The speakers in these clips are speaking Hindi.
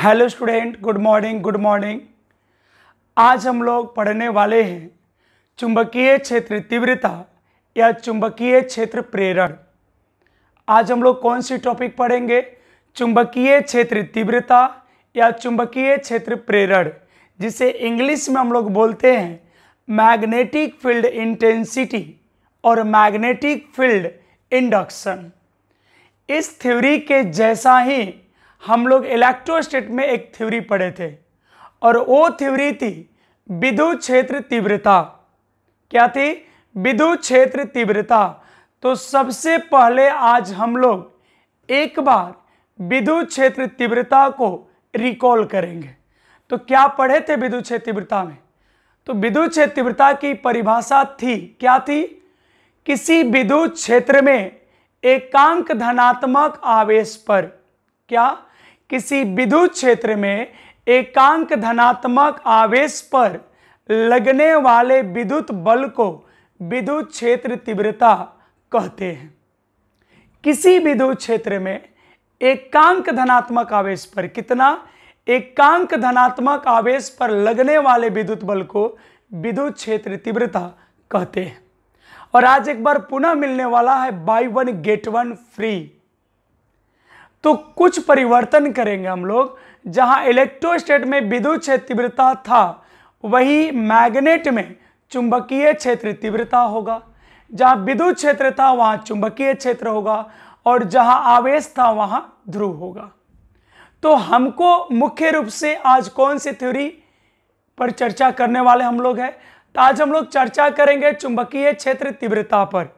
hello student good morning good morning आज हम लोग पढ़ने वाले हैं चुंबकीय क्षेत्र तीव्रता या चुंबकीय क्षेत्र प्रेरण आज हम लोग कौन सी टॉपिक पढ़ेंगे चुंबकीय क्षेत्र तीव्रता या चुंबकीय क्षेत्र प्रेरण जिसे इंग्लिश में हम लोग बोलते हैं मैग्नेटिक फील्ड इंटेंसिटी और मैग्नेटिक फील्ड इंडक्शन इस थ्योरी के जैसा ही हम लोग इलेक्ट्रोस्टेट में एक थ्योरी पढ़े थे और वो थ्योरी थी विद्युत क्षेत्र तीव्रता क्या थी विद्युत क्षेत्र तीव्रता तो सबसे पहले आज हम लोग एक बार विद्युत क्षेत्र तीव्रता को रिकॉल करेंगे तो क्या पढ़े थे विद्युत क्षेत्र तीव्रता में तो विद्युत क्षेत्र तीव्रता की परिभाषा थी क्या थी किसी विद्युत क्षेत्र में एकांक धनात्मक आवेश पर क्या किसी विद्युत क्षेत्र में एकांक धनात्मक आवेश पर लगने वाले विद्युत बल को विद्युत क्षेत्र तीव्रता कहते हैं किसी विद्युत क्षेत्र में एकांक धनात्मक आवेश पर कितना एकांक धनात्मक आवेश पर लगने वाले विद्युत बल को विद्युत क्षेत्र तीव्रता कहते हैं और आज एक बार पुनः मिलने वाला है buy one get one free तो कुछ परिवर्तन करेंगे हम लोग जहां इलेक्ट्रोस्टेट में विद्युत क्षेत्र तीव्रता था वही मैग्नेट में चुंबकीय क्षेत्र तीव्रता होगा जहां विद्युत क्षेत्र था वहां चुंबकीय क्षेत्र होगा और जहां आवेश था वहां ध्रुव होगा तो हमको मुख्य रूप से आज कौन सी थ्योरी पर चर्चा करने वाले हम लोग हैं तो आज हम लोग चर्चा करेंगे चुंबकीय क्षेत्र तीव्रता पर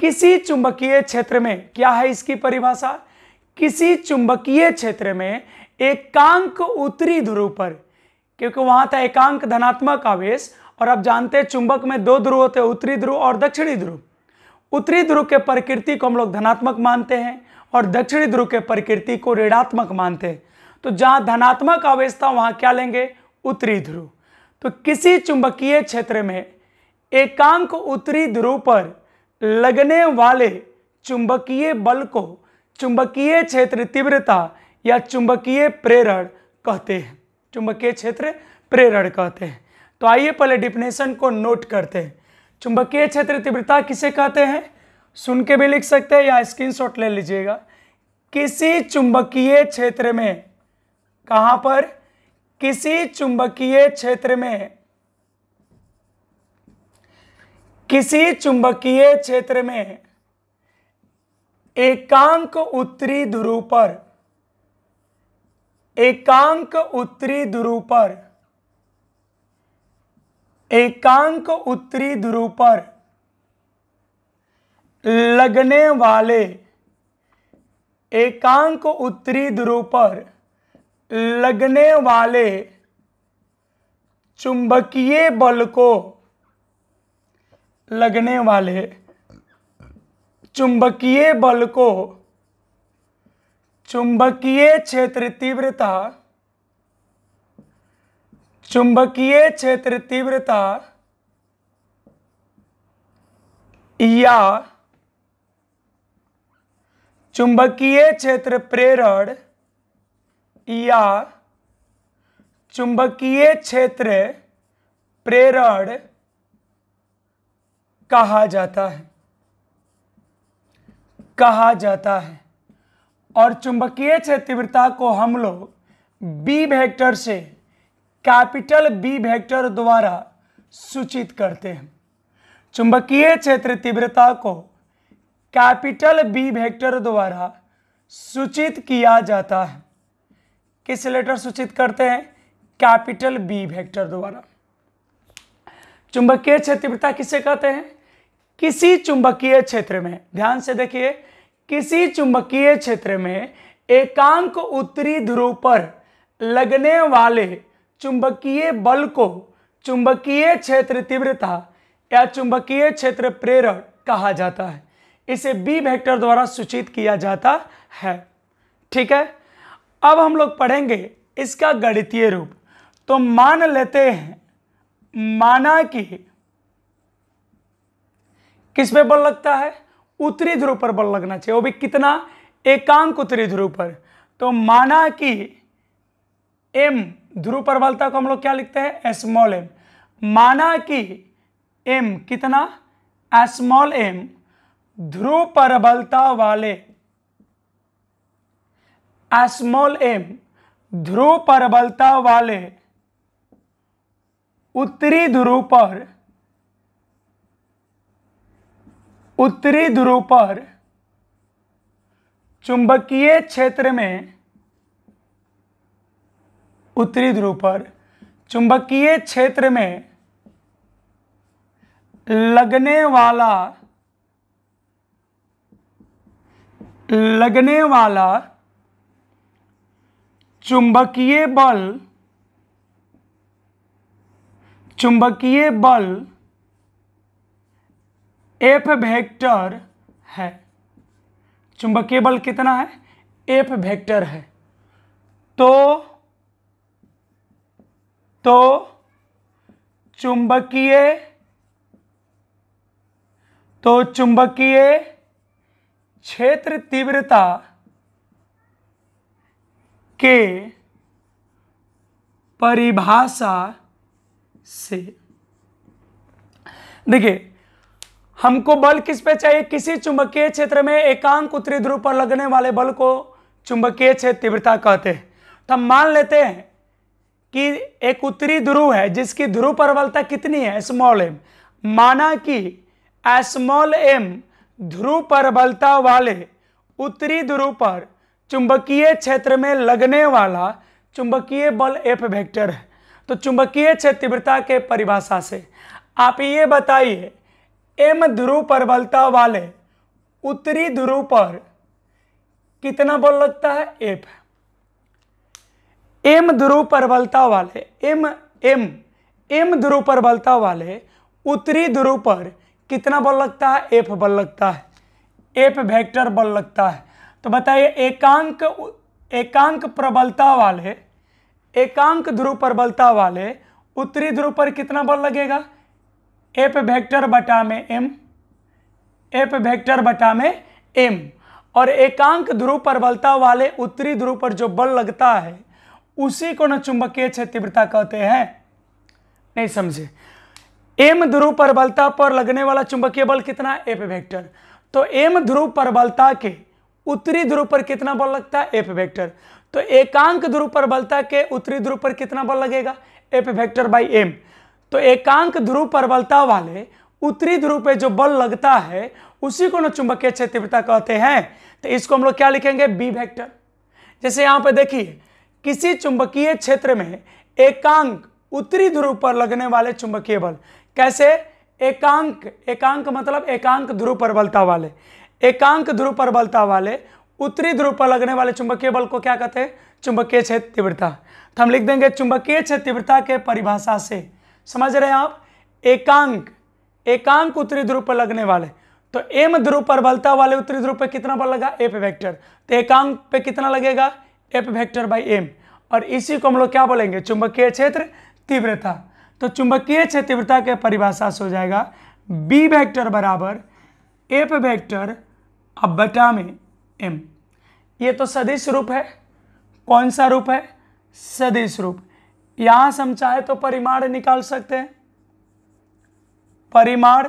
किसी चुंबकीय क्षेत्र में क्या है इसकी परिभाषा किसी चुंबकीय क्षेत्र में एकांक उत्तरी ध्रुव पर क्योंकि वहां था एकांक धनात्मक आवेश और आप जानते हैं चुंबक में दो ध्रुव होते हैं उत्तरी ध्रुव और दक्षिणी ध्रुव उत्तरी ध्रुव के प्रकृति को हम लोग धनात्मक मानते हैं और दक्षिणी ध्रुव के प्रकृति को ऋणात्मक मानते हैं तो जहां धनात्मक आवेश था वहां क्या लेंगे उत्तरी ध्रुव तो किसी चुंबकीय क्षेत्र में एकांक उत्तरी ध्रुव पर लगने वाले चुंबकीय बल को चुंबकीय क्षेत्र तीव्रता या चुंबकीय प्रेरण कहते हैं चुंबकीय क्षेत्र प्रेरण कहते हैं तो आइए पहले डिफिनेशन को नोट करते हैं चुंबकीय क्षेत्र तीव्रता किसे कहते हैं सुन के भी लिख सकते हैं या स्क्रीनशॉट ले लीजिएगा किसी चुंबकीय क्षेत्र में कहाँ पर किसी चुंबकीय क्षेत्र में किसी चुंबकीय क्षेत्र में एकांक उत्तरी ध्रुव पर एकांक उत्तरी ध्रुव पर एकांक उत्तरी ध्रुव पर लगने वाले एकांक उत्तरी ध्रुव पर लगने वाले चुंबकीय बल को लगने वाले चुंबकीय बल को चुंबकीय क्षेत्र तीव्रता चुंबकीय क्षेत्र तीव्रता या चुंबकीय क्षेत्र प्रेरण या चुंबकीय क्षेत्र प्रेरण कहा जाता है कहा जाता है और चुंबकीय क्षेत्रता को हम लोग बी वेक्टर से कैपिटल बी वेक्टर द्वारा सूचित करते हैं चुंबकीय क्षेत्र तीव्रता को कैपिटल बी वेक्टर द्वारा सूचित किया जाता है किस लेटर सूचित करते हैं कैपिटल बी वेक्टर द्वारा चुंबकीय तीव्रता किसे कहते हैं किसी चुंबकीय क्षेत्र में ध्यान से देखिए किसी चुंबकीय क्षेत्र में एकांक उत्तरी ध्रुव पर लगने वाले चुंबकीय बल को चुंबकीय क्षेत्र तीव्रता या चुंबकीय क्षेत्र प्रेरण कहा जाता है इसे बी वेक्टर द्वारा सूचित किया जाता है ठीक है अब हम लोग पढ़ेंगे इसका गणितीय रूप तो मान लेते हैं माना कि किस पे बल लगता है उत्तरी ध्रुव पर बल लगना चाहिए वो भी कितना एकांक उत्तरी ध्रुव पर तो माना कि एम ध्रुव बलता को हम लोग क्या लिखते हैं स्मॉल एम माना कि एम कितना स्मॉल एम ध्रुव बलता वाले स्मॉल एम ध्रुव बलता वाले उत्तरी ध्रुव पर उत्तरी ध्रुव पर चुंबकीय क्षेत्र में उत्तरी ध्रुव पर चुंबकीय क्षेत्र में लगने वाला लगने वाला चुंबकीय बल चुंबकीय बल एफ वेक्टर है चुंबकीय बल कितना है एफ वेक्टर है तो तो चुंबकीय तो चुंबकीय क्षेत्र तीव्रता के परिभाषा से देखिए हमको बल किस पे चाहिए किसी चुंबकीय क्षेत्र में एकांक उत्तरी ध्रुव पर लगने वाले बल को चुंबकीय क्षेत्र तीव्रता कहते हैं तो हम मान लेते हैं कि एक उत्तरी ध्रुव है जिसकी ध्रुव प्रबलता कितनी है स्मॉल एम माना कि स्मॉल एम ध्रुव प्रबलता वाले उत्तरी ध्रुव पर चुंबकीय क्षेत्र में लगने वाला चुंबकीय बल एफ वेक्टर है तो चुंबकीय क्षेत्र तीव्रता के परिभाषा से आप ये बताइए एम ध्रुव प्रबलता वाले उत्तरी ध्रुव पर कितना बल लगता है एफ एम ध्रुव प्रबलता वाले एम एम एम ध्रुव प्रबलता वाले उत्तरी ध्रुव पर कितना बल लगता है एफ बल लगता है एफ वेक्टर बल लगता है तो बताइए एकांक एकांक प्रबलता वाले एकांक ध्रुव प्रबलता वाले उत्तरी ध्रुव पर कितना बल लगेगा एप वेक्टर बटा में एम एप वेक्टर बटा में एम और एकांक ध्रुव पर बलता वाले उत्तरी ध्रुव पर जो बल लगता है उसी को न चुंबकीय क्षेत्रता कहते हैं नहीं समझे एम ध्रुव पर बलता पर लगने वाला चुंबकीय बल कितना एप वेक्टर तो एम ध्रुव पर बलता के उत्तरी ध्रुव पर कितना बल लगता है एप वेक्टर तो एकांक ध्रुव पर बलता के उत्तरी ध्रुव पर कितना बल लगेगा एप वेक्टर बाई एम तो एकांक ध्रुव प्रबलता वाले उत्तरी ध्रुव पे जो बल लगता है उसी को ना चुंबकीय क्षेत्र तीव्रता कहते हैं तो इसको हम लोग क्या लिखेंगे बी वेक्टर जैसे यहाँ पर देखिए किसी चुंबकीय क्षेत्र में एकांक उत्तरी ध्रुव पर लगने वाले चुंबकीय बल कैसे एकांक एकांक मतलब एकांक ध्रुव प्रबलता वाले एकांक ध्रुव प्रबलता वाले उत्तरी ध्रुव पर लगने वाले चुंबकीय बल को क्या कहते हैं चुंबकीय क्षेत्र तीव्रता तो हम लिख देंगे चुंबकीय क्षेत्र तीव्रता के परिभाषा से समझ रहे हैं आप एकांक एकांक उत्तरी ध्रुव पर लगने वाले तो एम ध्रुव पर बलता वाले उत्तरी ध्रुव पर कितना बल लगा एप वेक्टर तो एकांक पे कितना लगेगा एप वेक्टर बाई एम और इसी को हम लोग क्या बोलेंगे चुंबकीय क्षेत्र तीव्रता तो चुंबकीय क्षेत्र तीव्रता के परिभाषा से हो जाएगा बी वेक्टर बराबर एप वेक्टर अब बटा में एम ये तो सदिश रूप है कौन सा रूप है सदिश रूप यहां से हम चाहे तो परिमाण निकाल सकते हैं परिमाण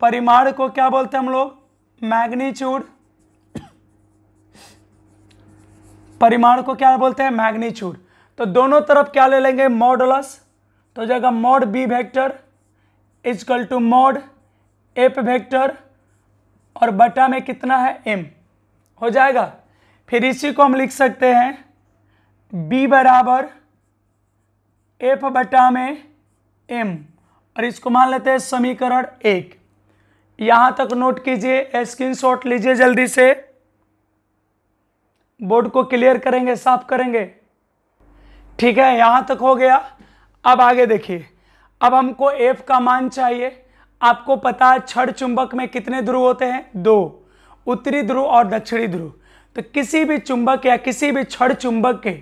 परिमाण को क्या बोलते हैं हम लोग मैग्नीच्यूड परिमाण को क्या बोलते हैं मैग्नीच्यूड तो दोनों तरफ क्या ले लेंगे मॉडुलस तो जगह mod B vector equal to mod F vector और बटा में कितना है एम हो जाएगा फिर इसी को हम लिख सकते हैं बी बराबर एफ बटा में एम और इसको मान लेते हैं समीकरण एक यहां तक नोट कीजिए स्क्रीन शॉट लीजिए जल्दी से बोर्ड को क्लियर करेंगे साफ करेंगे ठीक है यहां तक हो गया अब आगे देखिए अब हमको एफ का मान चाहिए आपको पता है छड़ चुंबक में कितने ध्रुव होते हैं दो उत्तरी ध्रुव और दक्षिणी ध्रुव तो किसी भी चुंबक या किसी भी छड़ चुंबक के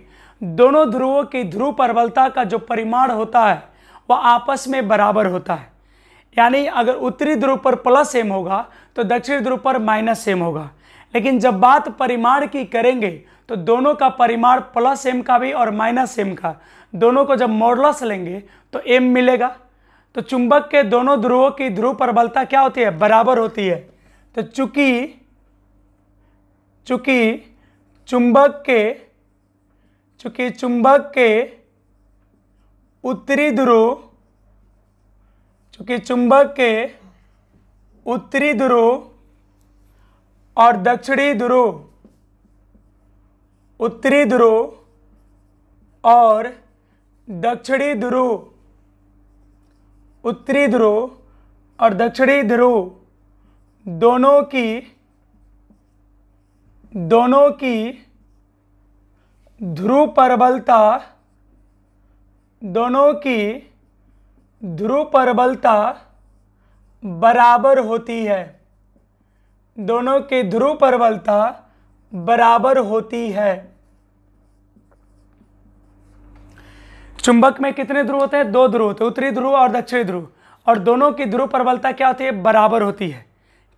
दोनों ध्रुवों की ध्रुव प्रबलता का जो परिमाण होता है वह आपस में बराबर होता है यानी अगर उत्तरी ध्रुव पर प्लस एम होगा तो दक्षिणी ध्रुव पर माइनस एम होगा लेकिन जब बात परिमाण की करेंगे तो दोनों का परिमाण प्लस एम का भी और माइनस एम का दोनों को जब मॉडलस लेंगे तो एम मिलेगा तो चुंबक के दोनों ध्रुवों की ध्रुव प्रबलता क्या होती है बराबर होती है तो चूंकि चूंकि चुंबक के चूंकि चुंबक के उत्तरी ध्रुव चूंकि चुंबक के उत्तरी ध्रुव और दक्षिणी ध्रुव उत्तरी ध्रुव और दक्षिणी ध्रुव उत्तरी ध्रुव और दक्षिणी ध्रुव दोनों की दोनों की ध्रुव प्रबलता दोनों की ध्रुव प्रबलता बराबर होती है दोनों की ध्रुव प्रबलता बराबर होती है चुंबक में कितने ध्रुव होते हैं दो ध्रुव होते हैं उत्तरी ध्रुव और दक्षिणी ध्रुव और दोनों की ध्रुव प्रबलता क्या होती है बराबर होती है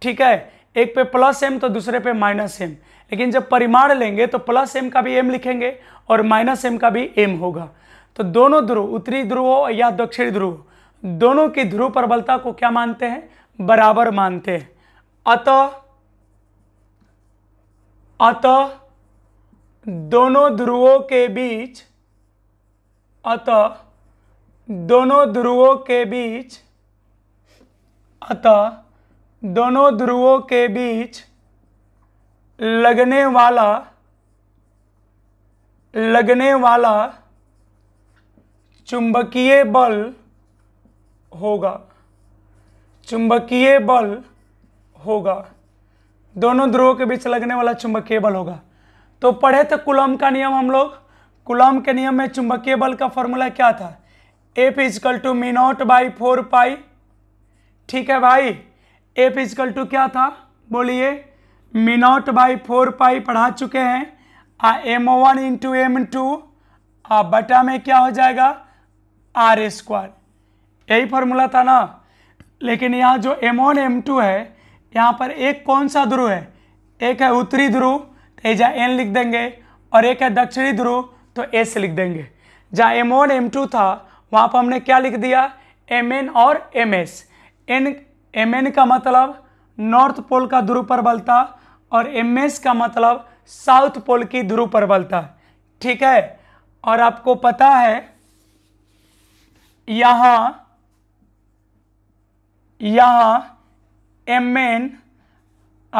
ठीक है एक पे प्लस एम तो दूसरे पे माइनस एम लेकिन जब परिमाण लेंगे तो प्लस एम का भी एम लिखेंगे और माइनस एम का भी एम होगा तो दोनों ध्रुव उत्तरी ध्रुव या दक्षिणी ध्रुव दोनों की ध्रुव प्रबलता को क्या मानते हैं बराबर मानते हैं अत अत दोनों ध्रुवों के बीच अत दोनों ध्रुवों के बीच अत दोनों ध्रुवों के बीच लगने वाला लगने वाला चुंबकीय बल होगा चुंबकीय बल होगा दोनों ध्रुवों के बीच लगने वाला चुंबकीय बल होगा तो पढ़े थे कुलम का नियम हम लोग कुलम के नियम में चुंबकीय बल का फॉर्मूला क्या था F equal to mu naught by four pi ठीक है भाई एफ इजकल टू क्या था बोलिए mu naught by four pi पढ़ा चुके हैं आ M O one into M two आ बटा में क्या हो जाएगा आर स्क्वायर यही फॉर्मूला था ना लेकिन यहाँ जो एम वन एम टू है यहाँ पर एक कौन सा ध्रुव है एक है उत्तरी ध्रुव तो ये जहाँ एन लिख देंगे और एक है दक्षिणी ध्रुव तो एस लिख देंगे जहाँ एम वन एम टू था वहाँ पर हमने क्या लिख दिया एम एन और M S N M N का मतलब नॉर्थ पोल का ध्रुव पर बलता और एम का मतलब साउथ पोल की ध्रुव प्रबलता ठीक है और आपको पता है यहां यहां एम एन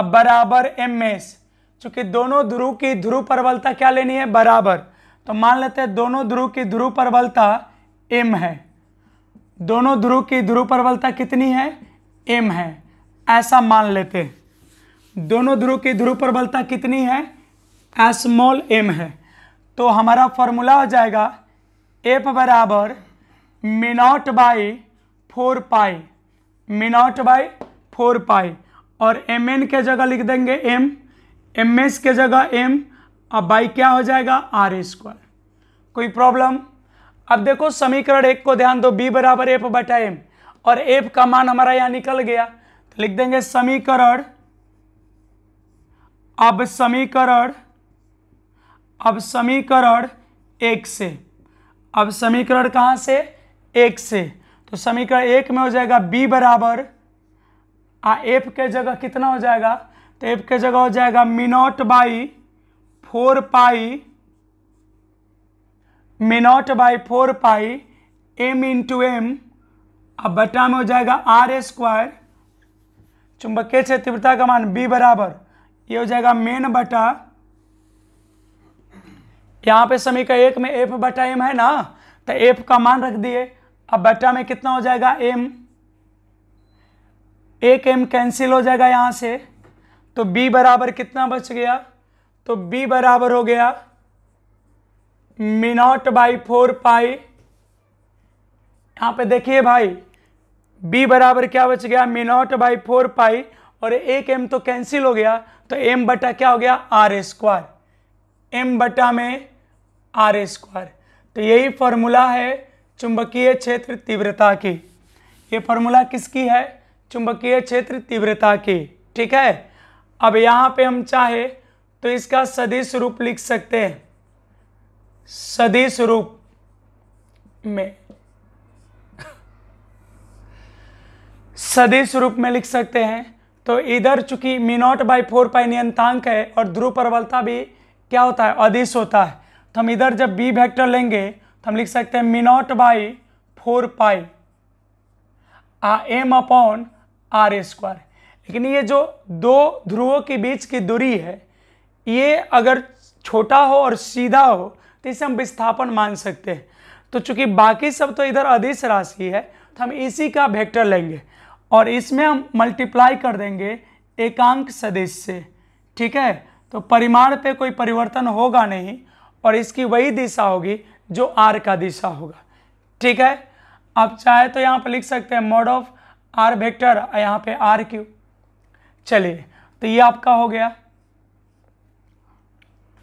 अब बराबर एम एस चूंकि दोनों ध्रुव की ध्रुव प्रबलता क्या लेनी है बराबर तो मान लेते हैं दोनों ध्रुव की ध्रुव प्रबलता एम है दोनों ध्रुव की ध्रुव प्रबलता कितनी है एम है ऐसा मान लेते हैं दोनों ध्रुव की ध्रुव प्रबलता कितनी है स्मॉल एम है तो हमारा फॉर्मूला हो जाएगा एफ बराबर mu naught by four pi mu naught by four pi और एम एन के जगह लिख देंगे एम एम एस के जगह एम अब बाई क्या हो जाएगा आर स्क्वायर कोई प्रॉब्लम अब देखो समीकरण एक को ध्यान दो बी बराबर एफ बटा एम और एफ का मान हमारा यहाँ निकल गया तो लिख देंगे समीकरण अब समीकरण अब समीकरण एक से अब समीकरण कहाँ से एक से तो समीकरण एक में हो जाएगा b बराबर आ एफ के जगह कितना हो जाएगा तो एफ के जगह हो जाएगा mu naught by four pi mu naught by four pi M into M अब बटा में हो जाएगा आर स्क्वायर चुंबकीय क्षेत्र तीव्रता का मान बी बराबर ये हो जाएगा मेन बटा यहाँ पे समीका एक में एफ बटा एम है ना तो एफ का मान रख दिए अब बटा में कितना हो जाएगा एम एक एम कैंसिल हो जाएगा यहाँ से तो बी बराबर कितना बच गया तो बी बराबर हो गया मिनॉट बाई फोर पाई यहाँ पे देखिए भाई बी बराबर क्या बच गया मिनॉट बाई फोर पाई और एक एम तो कैंसिल हो गया तो एम बटा क्या हो गया आर स्क्वायर एम बटा में आर स्क्वायर तो यही फॉर्मूला है चुंबकीय क्षेत्र तीव्रता की ये फॉर्मूला किसकी है चुंबकीय क्षेत्र तीव्रता की ठीक है अब यहाँ पे हम चाहे तो इसका सदिश रूप लिख सकते हैं सदिश रूप में सदिश रूप में लिख सकते हैं तो इधर चूंकि मिनोट बाई फोर पाई नियंत्रक है और ध्रुव प्रबलता भी क्या होता है अधिस होता है तो हम इधर जब बी वेक्टर लेंगे तो हम लिख सकते हैं मिनोट बाई फोर पाई आ एम अपॉन आर स्क्वायर लेकिन ये जो दो ध्रुवों के बीच की दूरी है ये अगर छोटा हो और सीधा हो तो इसे हम विस्थापन मान सकते हैं तो चूंकि बाकी सब तो इधर अधिस राशि है तो हम इसी का वेक्टर लेंगे और इसमें हम मल्टीप्लाई कर देंगे एकांक सदिश से ठीक है तो परिमाण पे कोई परिवर्तन होगा नहीं और इसकी वही दिशा होगी जो आर का दिशा होगा ठीक है आप चाहे तो यहाँ पर लिख सकते हैं मोड ऑफ आर वेक्टर यहाँ पे आर क्यू चलिए तो ये आपका हो गया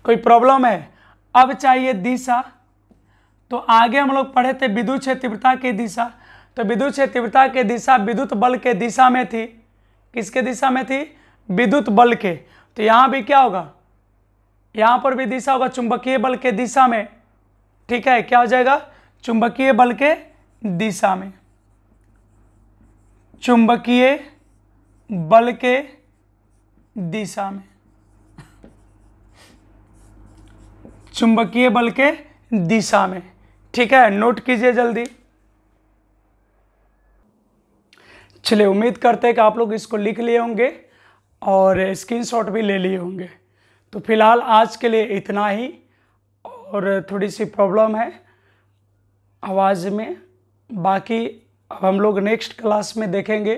कोई प्रॉब्लम है अब चाहिए दिशा तो आगे हम लोग पढ़े थे विद्युत क्षेत्रता की दिशा तो विद्युत तीव्रता के दिशा विद्युत बल के दिशा में थी किसके दिशा में थी विद्युत बल के तो यहाँ भी क्या होगा यहाँ पर भी दिशा होगा चुंबकीय बल के दिशा में ठीक है क्या हो जाएगा चुंबकीय बल के दिशा में चुंबकीय बल के दिशा में चुंबकीय बल के दिशा में ठीक है नोट कीजिए जल्दी चलिए उम्मीद करते हैं कि आप लोग इसको लिख लिए होंगे और स्क्रीनशॉट भी ले लिए होंगे तो फिलहाल आज के लिए इतना ही और थोड़ी सी प्रॉब्लम है आवाज़ में बाकी अब हम लोग नेक्स्ट क्लास में देखेंगे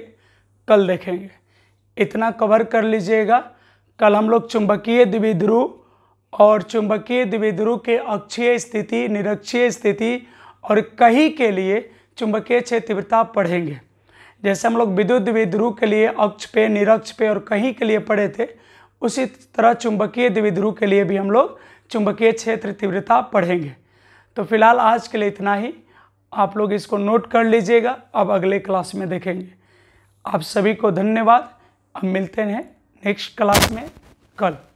कल देखेंगे इतना कवर कर लीजिएगा कल हम लोग चुंबकीय द्विध्रुव और चुंबकीय द्विध्रुव के अक्षीय स्थिति निरक्षीय स्थिति और कहीं के लिए चुंबकीय क्षेत्रता पढ़ेंगे जैसे हम लोग विद्युत द्विध्रुव के लिए अक्ष पे निरक्ष पे और कहीं के लिए पढ़े थे उसी तरह चुंबकीय द्विध्रुव के लिए भी हम लोग चुंबकीय क्षेत्र तीव्रता पढ़ेंगे तो फिलहाल आज के लिए इतना ही आप लोग इसको नोट कर लीजिएगा अब अगले क्लास में देखेंगे आप सभी को धन्यवाद अब मिलते हैं नेक्स्ट क्लास में कल